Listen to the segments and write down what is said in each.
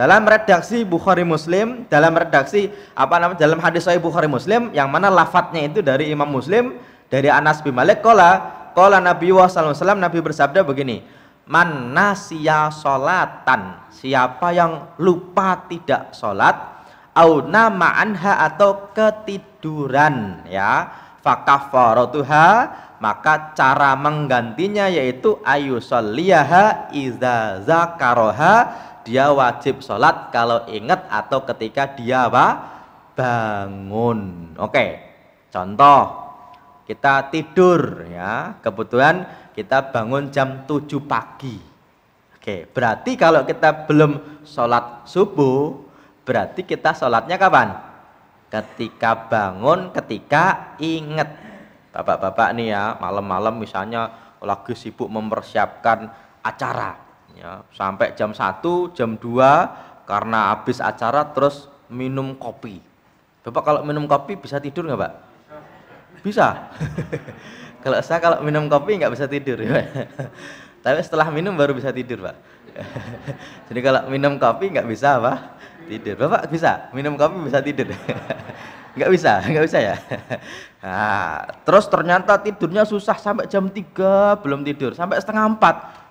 Dalam redaksi Bukhari Muslim, dalam redaksi apa namanya dalam hadis Sahih Bukhari Muslim yang mana lafadznya itu dari Imam Muslim dari Anas bin Malik kola kola Nabi Wasallam Nabi bersabda begini manasya solatan siapa yang lupa tidak solat au nama anha atau ketiduran ya fakafarotuha maka cara menggantinya yaitu ayu soliyaha dia wajib sholat kalau ingat atau ketika dia apa bangun. Oke, contoh kita tidur ya, kebetulan kita bangun jam 7 pagi. Oke, berarti kalau kita belum sholat subuh, berarti kita sholatnya kapan? Ketika bangun, ketika ingat Bapak-bapak nih ya, malam-malam misalnya lagi sibuk mempersiapkan acara ya sampai jam 1 jam 2 karena habis acara terus minum kopi Bapak kalau minum kopi bisa tidur nggak Pak? bisa kalau saya kalau minum kopi nggak bisa tidur ya tapi setelah minum baru bisa tidur Pak jadi kalau minum kopi nggak bisa apa? tidur Bapak bisa? minum kopi bisa tidur? nggak bisa, nggak bisa ya. Nah, terus ternyata tidurnya susah sampai jam 3 belum tidur, sampai setengah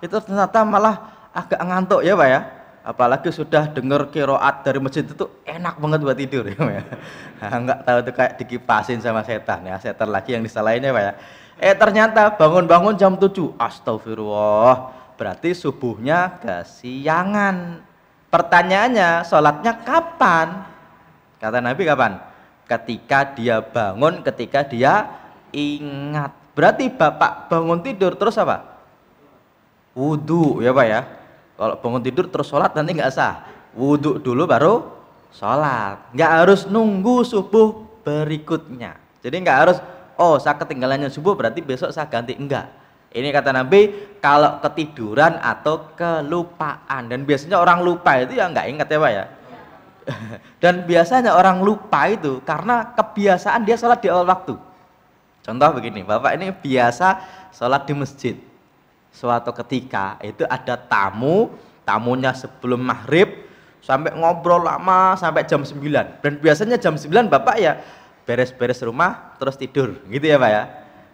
4. Itu ternyata malah agak ngantuk ya Pak ya. Apalagi sudah dengar kiroat dari masjid itu enak banget buat tidur ya Pak ya. enggak nah, tahu itu kayak dikipasin sama setan ya. Setan lagi yang disalahin ya Pak ya. Eh ternyata bangun-bangun jam 7. Astagfirullah. Berarti subuhnya kesiangan. Pertanyaannya, sholatnya kapan? Kata Nabi kapan? Ketika dia bangun, ketika dia ingat. Berarti bapak bangun tidur terus apa? Wudhu ya pak ya. Kalau bangun tidur terus sholat nanti nggak sah. Wudhu dulu baru sholat. Nggak harus nunggu subuh berikutnya. Jadi nggak harus, oh saya ketinggalannya subuh berarti besok saya ganti. Enggak. Ini kata Nabi, kalau ketiduran atau kelupaan. Dan biasanya orang lupa itu ya nggak ingat ya Pak ya. Dan biasanya orang lupa itu karena kebiasaan dia sholat di awal waktu. Contoh begini, Bapak ini biasa sholat di masjid suatu ketika itu ada tamu tamunya sebelum maghrib sampai ngobrol lama sampai jam 9 dan biasanya jam 9 bapak ya beres-beres rumah terus tidur gitu ya pak ya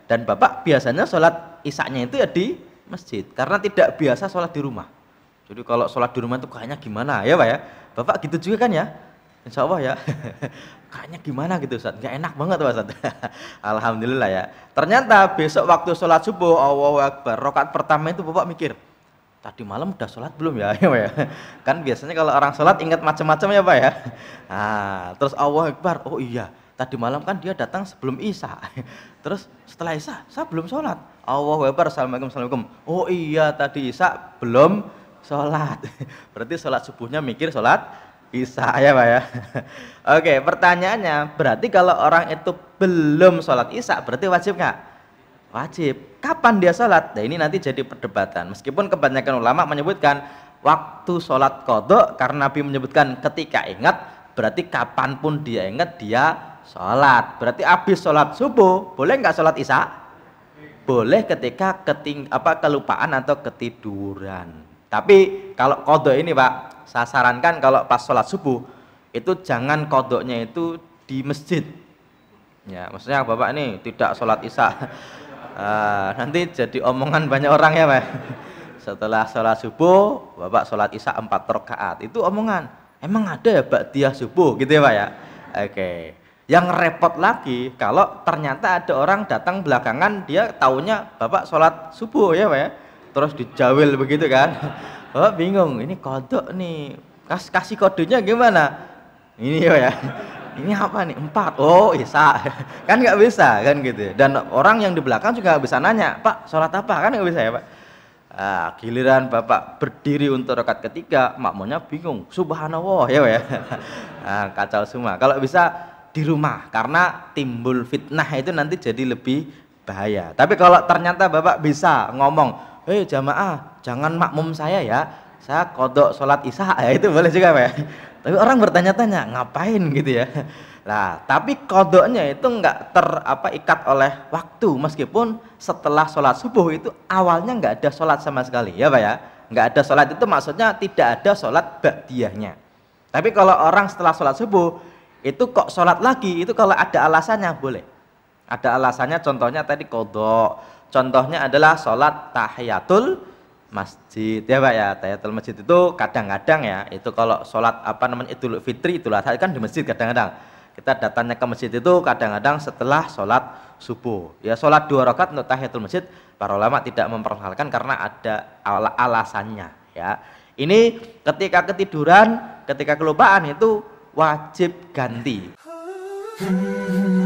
dan bapak biasanya sholat isaknya itu ya di masjid karena tidak biasa sholat di rumah jadi kalau sholat di rumah itu kayaknya gimana ya pak ya bapak gitu juga kan ya insya Allah ya kayaknya gimana gitu Ustaz, nggak enak banget Ustaz. Alhamdulillah ya. Ternyata besok waktu sholat subuh, Allah Akbar, rokat pertama itu Bapak mikir, tadi malam udah sholat belum ya? Ya, ya? kan biasanya kalau orang sholat ingat macam-macam ya Pak ya. Nah, terus Allah Akbar, oh iya, tadi malam kan dia datang sebelum Isa. Terus setelah Isa, saya belum sholat. Allah Akbar, Assalamualaikum, Assalamualaikum. Oh iya, tadi Isa belum sholat. Berarti sholat subuhnya mikir sholat Isa ya Pak ya. Oke, pertanyaannya berarti kalau orang itu belum sholat Isa berarti wajib nggak? Wajib. Kapan dia sholat? Nah ini nanti jadi perdebatan. Meskipun kebanyakan ulama menyebutkan waktu sholat kodok karena Nabi menyebutkan ketika ingat berarti kapanpun dia ingat dia sholat. Berarti habis sholat subuh boleh nggak sholat Isa? Boleh ketika keting apa kelupaan atau ketiduran. Tapi kalau kodok ini Pak, saya sarankan kalau pas sholat subuh, itu jangan kodoknya itu di masjid. Ya, maksudnya Bapak ini tidak sholat isya. Uh, nanti jadi omongan banyak orang ya Pak. Setelah sholat subuh, Bapak sholat isya empat rakaat. Itu omongan, emang ada ya baktiah subuh gitu ya Pak ya? Oke. Okay. Yang repot lagi kalau ternyata ada orang datang belakangan dia taunya Bapak sholat subuh ya Pak ya terus dijawil begitu kan oh bingung ini kodok nih Kas kasih kodenya gimana ini oh ya ini apa nih empat oh isa iya, kan nggak bisa kan gitu ya. dan orang yang di belakang juga nggak bisa nanya pak sholat apa kan nggak bisa ya pak Ah, giliran bapak berdiri untuk rokat ketiga, makmunya bingung, subhanallah ya, ya. Ah, kacau semua. Kalau bisa di rumah, karena timbul fitnah itu nanti jadi lebih bahaya. Tapi kalau ternyata bapak bisa ngomong, hei eh, jamaah jangan makmum saya ya saya kodok sholat isya ya itu boleh juga pak tapi orang bertanya-tanya ngapain gitu ya lah tapi kodoknya itu nggak ter apa ikat oleh waktu meskipun setelah sholat subuh itu awalnya nggak ada sholat sama sekali ya pak ya nggak ada sholat itu maksudnya tidak ada sholat ba'diyahnya tapi kalau orang setelah sholat subuh itu kok sholat lagi itu kalau ada alasannya boleh ada alasannya contohnya tadi kodok Contohnya adalah sholat tahiyatul masjid ya pak ya tahiyatul masjid itu kadang-kadang ya itu kalau sholat apa namanya idul fitri itulah saya kan di masjid kadang-kadang kita datangnya ke masjid itu kadang-kadang setelah sholat subuh ya sholat dua rakaat untuk tahiyatul masjid para ulama tidak memperkenalkan karena ada al alasannya ya ini ketika ketiduran ketika kelupaan itu wajib ganti hmm.